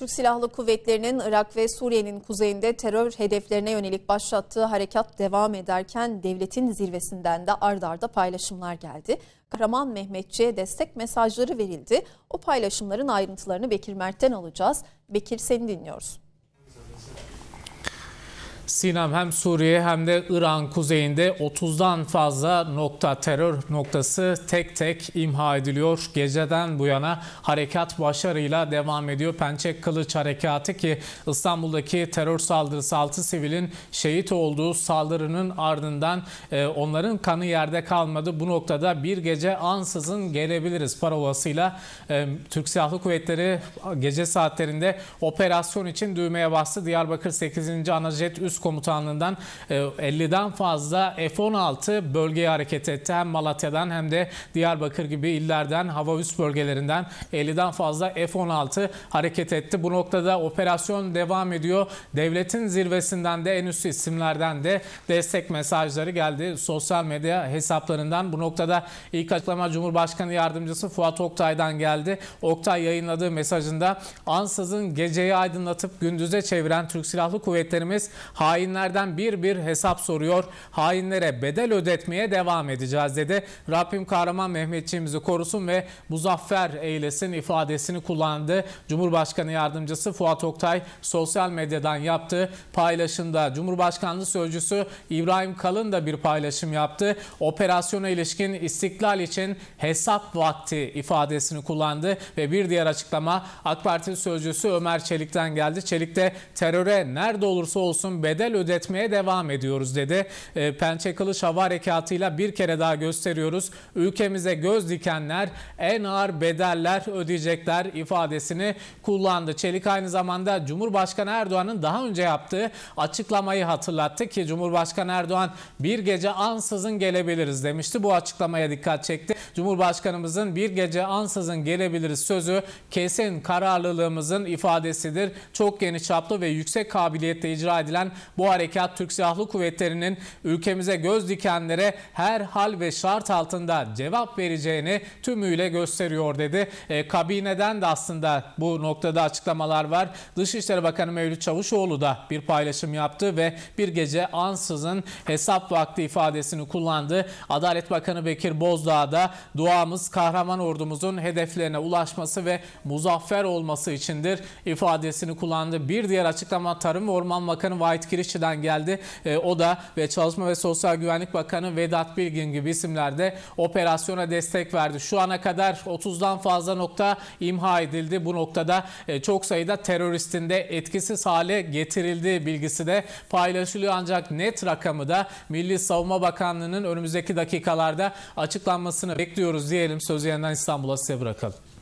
Türk Silahlı Kuvvetleri'nin Irak ve Suriye'nin kuzeyinde terör hedeflerine yönelik başlattığı harekat devam ederken devletin zirvesinden de ard arda paylaşımlar geldi. Kahraman Mehmetçi'ye destek mesajları verildi. O paylaşımların ayrıntılarını Bekir Mert'ten alacağız. Bekir seni dinliyoruz. Sinem hem Suriye hem de İran kuzeyinde 30'dan fazla nokta terör noktası tek tek imha ediliyor. Geceden bu yana harekat başarıyla devam ediyor. Pençe Kılıç Harekatı ki İstanbul'daki terör saldırısı 6 sivilin şehit olduğu saldırının ardından e, onların kanı yerde kalmadı. Bu noktada bir gece ansızın gelebiliriz parolasıyla e, Türk Silahlı Kuvvetleri gece saatlerinde operasyon için düğmeye bastı. Diyarbakır 8. Anajet Üst Komutanlığı'ndan 50'den e, fazla F-16 bölgeye hareket etti. Hem Malatya'dan hem de Diyarbakır gibi illerden, hava üst bölgelerinden 50'den fazla F-16 hareket etti. Bu noktada operasyon devam ediyor. Devletin zirvesinden de en üst isimlerden de destek mesajları geldi. Sosyal medya hesaplarından bu noktada ilk açıklama Cumhurbaşkanı Yardımcısı Fuat Oktay'dan geldi. Oktay yayınladığı mesajında ansızın geceyi aydınlatıp gündüze çeviren Türk Silahlı Kuvvetlerimiz hain hainlerden bir bir hesap soruyor. Hainlere bedel ödetmeye devam edeceğiz dedi. Rabbim kahraman Mehmetçiğimizi korusun ve muzaffer eylesin ifadesini kullandı. Cumhurbaşkanı yardımcısı Fuat Oktay sosyal medyadan yaptığı paylaşımda Cumhurbaşkanlığı Sözcüsü İbrahim Kalın da bir paylaşım yaptı. Operasyona ilişkin istiklal için hesap vakti ifadesini kullandı ve bir diğer açıklama AK Parti Sözcüsü Ömer Çelik'ten geldi. Çelik de teröre nerede olursa olsun bedel bedel ödetmeye devam ediyoruz dedi. E, ee, Pençe Kılıç hava harekatıyla bir kere daha gösteriyoruz. Ülkemize göz dikenler en ağır bedeller ödeyecekler ifadesini kullandı. Çelik aynı zamanda Cumhurbaşkanı Erdoğan'ın daha önce yaptığı açıklamayı hatırlattı ki Cumhurbaşkanı Erdoğan bir gece ansızın gelebiliriz demişti. Bu açıklamaya dikkat çekti. Cumhurbaşkanımızın bir gece ansızın gelebiliriz sözü kesin kararlılığımızın ifadesidir. Çok geniş çaplı ve yüksek kabiliyette icra edilen bu harekat Türk Silahlı Kuvvetleri'nin ülkemize göz dikenlere her hal ve şart altında cevap vereceğini tümüyle gösteriyor dedi. E, kabineden de aslında bu noktada açıklamalar var. Dışişleri Bakanı Mevlüt Çavuşoğlu da bir paylaşım yaptı ve bir gece ansızın hesap vakti ifadesini kullandı. Adalet Bakanı Bekir Bozdağ da duamız kahraman ordumuzun hedeflerine ulaşması ve muzaffer olması içindir ifadesini kullandı. Bir diğer açıklama Tarım ve Orman Bakanı Vahit Kiriş Ekşi'den geldi. E, o da ve Çalışma ve Sosyal Güvenlik Bakanı Vedat Bilgin gibi isimlerde operasyona destek verdi. Şu ana kadar 30'dan fazla nokta imha edildi. Bu noktada e, çok sayıda teröristin de etkisiz hale getirildiği bilgisi de paylaşılıyor. Ancak net rakamı da Milli Savunma Bakanlığı'nın önümüzdeki dakikalarda açıklanmasını bekliyoruz diyelim. Sözü yeniden İstanbul'a size bırakalım.